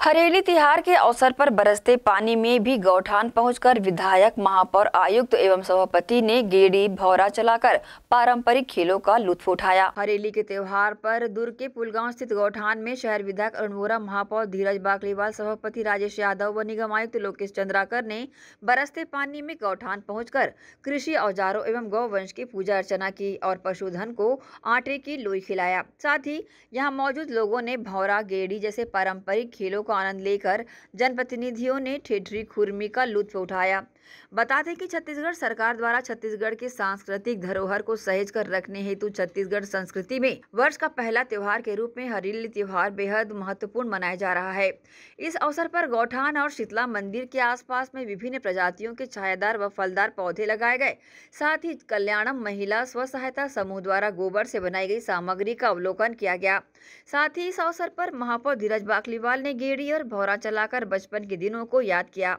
हरेली तिहार के अवसर पर बरसते पानी में भी गौठान पहुंचकर विधायक महापौर आयुक्त एवं सभापति ने गेड़ी भौरा चलाकर पारंपरिक खेलों का लुत्फ उठाया हरेली के त्योहार पर दुर्ग के पुलगांव स्थित गौठान में शहर विधायक अरुणोरा महापौर धीरज बाकलीवाल सभापति राजेश यादव व निगम आयुक्त लोकेश चंद्राकर ने बरसते पानी में गौठान पहुँच कृषि औजारों एवं गौ वंश की पूजा अर्चना की और पशुधन को आटे की लोई खिलाया साथ ही यहाँ मौजूद लोगों ने भौरा गेड़ी जैसे पारंपरिक खेलों का आनंद लेकर जनप्रतिनिधियों ने ठेठरी खुरमी का लुत्फ उठाया बता दें कि छत्तीसगढ़ सरकार द्वारा छत्तीसगढ़ की सांस्कृतिक धरोहर को सहेज कर रखने हेतु छत्तीसगढ़ संस्कृति में वर्ष का पहला त्यौहार के रूप में हरेली त्यौहार बेहद महत्वपूर्ण मनाया जा रहा है इस अवसर पर गौठान और शीतला मंदिर के आसपास में विभिन्न प्रजातियों के छायादार व फलदार पौधे लगाए गए साथ ही कल्याणम महिला स्व सहायता समूह द्वारा गोबर से बनाई गई सामग्री का अवलोकन किया गया साथ ही इस अवसर पर महापौर धीरज बाखलीवाल ने गेड़ी और भौरा चलाकर बचपन के दिनों को याद किया